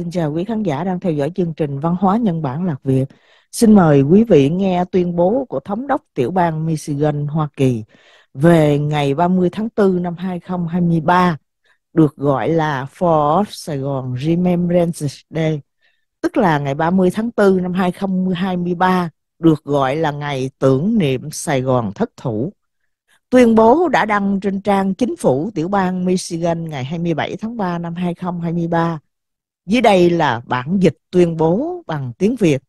Xin chào quý khán giả đang theo dõi chương trình Văn hóa Nhân bản Lạc Việt. Xin mời quý vị nghe tuyên bố của Thống đốc tiểu bang Michigan, Hoa Kỳ về ngày 30 tháng 4 năm 2023 được gọi là 4 Saigon Remembrance Day, tức là ngày 30 tháng 4 năm 2023 được gọi là ngày tưởng niệm Sài Gòn thất thủ. Tuyên bố đã đăng trên trang chính phủ tiểu bang Michigan ngày 27 tháng 3 năm 2023 dưới đây là bản dịch tuyên bố bằng tiếng Việt.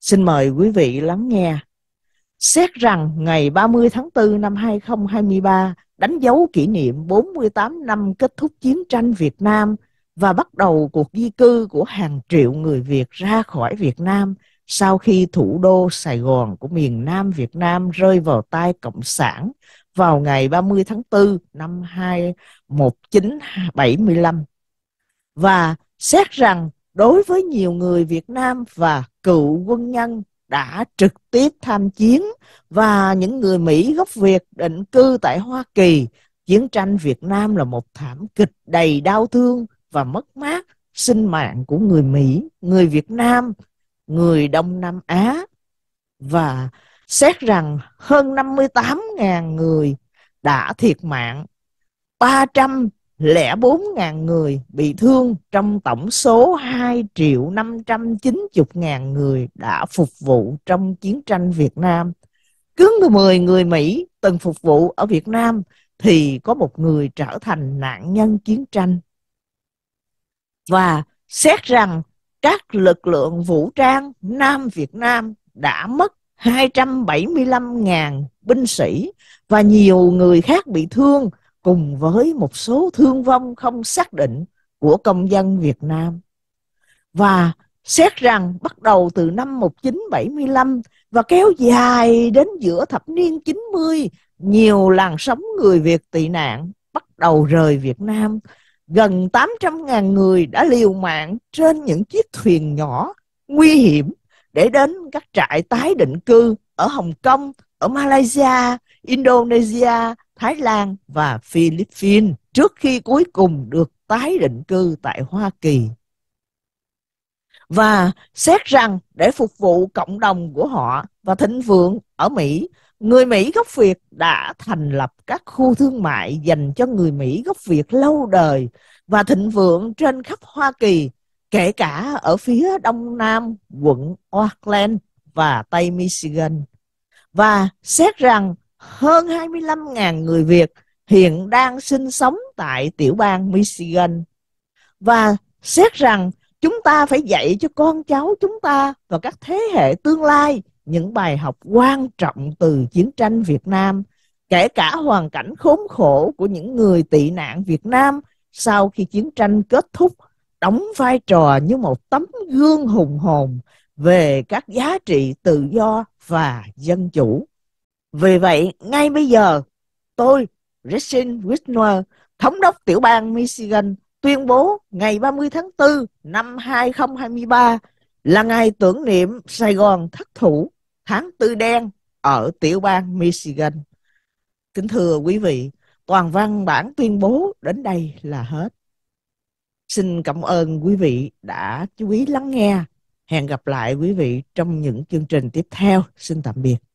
Xin mời quý vị lắng nghe. Xét rằng ngày 30 tháng 4 năm 2023 đánh dấu kỷ niệm 48 năm kết thúc chiến tranh Việt Nam và bắt đầu cuộc di cư của hàng triệu người Việt ra khỏi Việt Nam sau khi thủ đô Sài Gòn của miền Nam Việt Nam rơi vào tay Cộng sản vào ngày 30 tháng 4 năm 1975. Và xét rằng đối với nhiều người Việt Nam và cựu quân nhân đã trực tiếp tham chiến và những người Mỹ gốc Việt định cư tại Hoa Kỳ, chiến tranh Việt Nam là một thảm kịch đầy đau thương và mất mát sinh mạng của người Mỹ, người Việt Nam, người Đông Nam Á và xét rằng hơn 58.000 người đã thiệt mạng, 300 lẻ 4.000 người bị thương trong tổng số 2 triệu 590.000 người đã phục vụ trong chiến tranh Việt Nam. Cứ 10 người Mỹ từng phục vụ ở Việt Nam thì có một người trở thành nạn nhân chiến tranh. Và xét rằng các lực lượng vũ trang Nam Việt Nam đã mất 275.000 binh sĩ và nhiều người khác bị thương cùng với một số thương vong không xác định của công dân Việt Nam. Và xét rằng bắt đầu từ năm 1975 và kéo dài đến giữa thập niên 90, nhiều làn sóng người Việt tị nạn bắt đầu rời Việt Nam. Gần 800.000 người đã liều mạng trên những chiếc thuyền nhỏ nguy hiểm để đến các trại tái định cư ở Hồng Kông, ở Malaysia, Indonesia, Thái Lan và Philippines trước khi cuối cùng được tái định cư tại Hoa Kỳ. Và xét rằng để phục vụ cộng đồng của họ và thịnh vượng ở Mỹ, người Mỹ gốc Việt đã thành lập các khu thương mại dành cho người Mỹ gốc Việt lâu đời và thịnh vượng trên khắp Hoa Kỳ, kể cả ở phía đông nam quận Oakland và Tây Michigan. Và xét rằng hơn 25.000 người Việt hiện đang sinh sống tại tiểu bang Michigan. Và xét rằng chúng ta phải dạy cho con cháu chúng ta và các thế hệ tương lai những bài học quan trọng từ chiến tranh Việt Nam, kể cả hoàn cảnh khốn khổ của những người tị nạn Việt Nam sau khi chiến tranh kết thúc, đóng vai trò như một tấm gương hùng hồn về các giá trị tự do và dân chủ. Vì vậy, ngay bây giờ, tôi, Richard Whitner, thống đốc tiểu bang Michigan, tuyên bố ngày 30 tháng 4 năm 2023 là ngày tưởng niệm Sài Gòn thất thủ tháng tư đen ở tiểu bang Michigan. Kính thưa quý vị, toàn văn bản tuyên bố đến đây là hết. Xin cảm ơn quý vị đã chú ý lắng nghe. Hẹn gặp lại quý vị trong những chương trình tiếp theo. Xin tạm biệt.